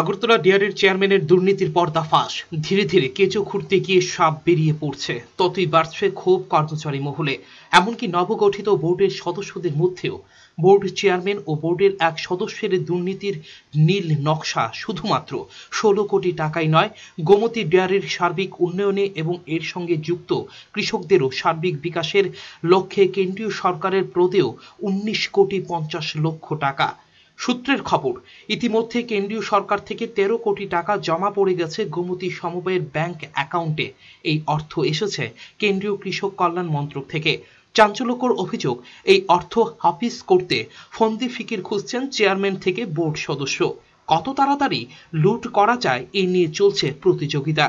আগরতলা ডিয়ারের চেয়ারম্যানের দুর্নীতির পর্দা ফাঁস ধীরে ধীরে কেঁচো খুঁড়তে গিয়ে সাপ বেরিয়ে পড়ছে ততই বাড়ছে ক্ষোভ কর্মচারী মহলে এমনকি নবগঠিত বোর্ডের সদস্যদের মধ্যেও বোর্ড চেয়ারম্যান ও বোর্ডের এক সদস্যের দুর্নীতির নীল নকশা শুধুমাত্র ষোলো কোটি টাকাই নয় গোমতি ডিয়ারের সার্বিক উন্নয়নে এবং এর সঙ্গে যুক্ত কৃষকদেরও সার্বিক বিকাশের লক্ষ্যে কেন্দ্রীয় সরকারের প্রদেও উনিশ কোটি পঞ্চাশ লক্ষ টাকা সূত্রের খবর ইতিমধ্যে কেন্দ্রীয় সরকার থেকে তেরো কোটি টাকা জমা পড়ে গেছে গোমতী সমবায়ের ব্যাংক অ্যাকাউন্টে এই অর্থ এসেছে কেন্দ্রীয় কৃষক কল্যাণ মন্ত্রক থেকে চাঞ্চল্যকর অভিযোগ এই অর্থ হাফিজ করতে ফন্দি ফিকির খুঁজছেন চেয়ারম্যান থেকে বোর্ড সদস্য কত তাড়াতাড়ি লুট করা যায় এ নিয়ে চলছে প্রতিযোগিতা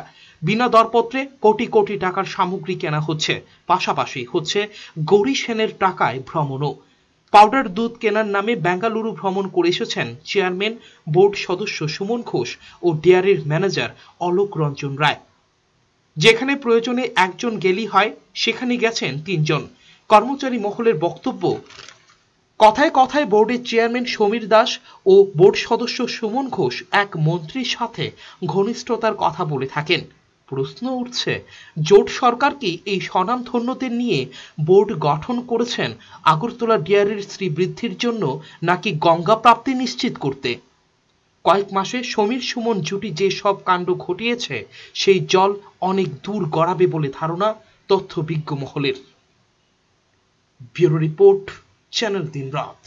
বিনা দরপত্রে কোটি কোটি টাকার সামগ্রী কেনা হচ্ছে পাশাপাশি হচ্ছে গৌরী সেনের টাকায় ভ্রমণও পাউডার দুধ কেনার নামে বেঙ্গালুরু ভ্রমণ করে এসেছেন চেয়ারম্যান বোর্ড সদস্য সুমন ঘোষ ও ডেয়ারির ম্যানেজার অলোক রঞ্জন রায় যেখানে প্রয়োজনে একজন গেলি হয় সেখানে গেছেন তিনজন কর্মচারী মহলের বক্তব্য কথায় কথায় বোর্ডের চেয়ারম্যান সমীর দাস ও বোর্ড সদস্য সুমন ঘোষ এক মন্ত্রীর সাথে ঘনিষ্ঠতার কথা বলে থাকেন প্রশ্ন উঠছে জোট সরকার কি এই স্বনামধন্যদের নিয়ে বোর্ড গঠন করেছেন আগরতলা ডিয়ারির শ্রীবৃদ্ধির জন্য নাকি গঙ্গা প্রাপ্তি নিশ্চিত করতে কয়েক মাসে সমীর সুমন জুটি যে সব কাণ্ড ঘটিয়েছে সেই জল অনেক দূর গড়াবে বলে ধারণা তথ্যবিজ্ঞ মহলের ব্যুরো রিপোর্ট চ্যানেল দিন রাত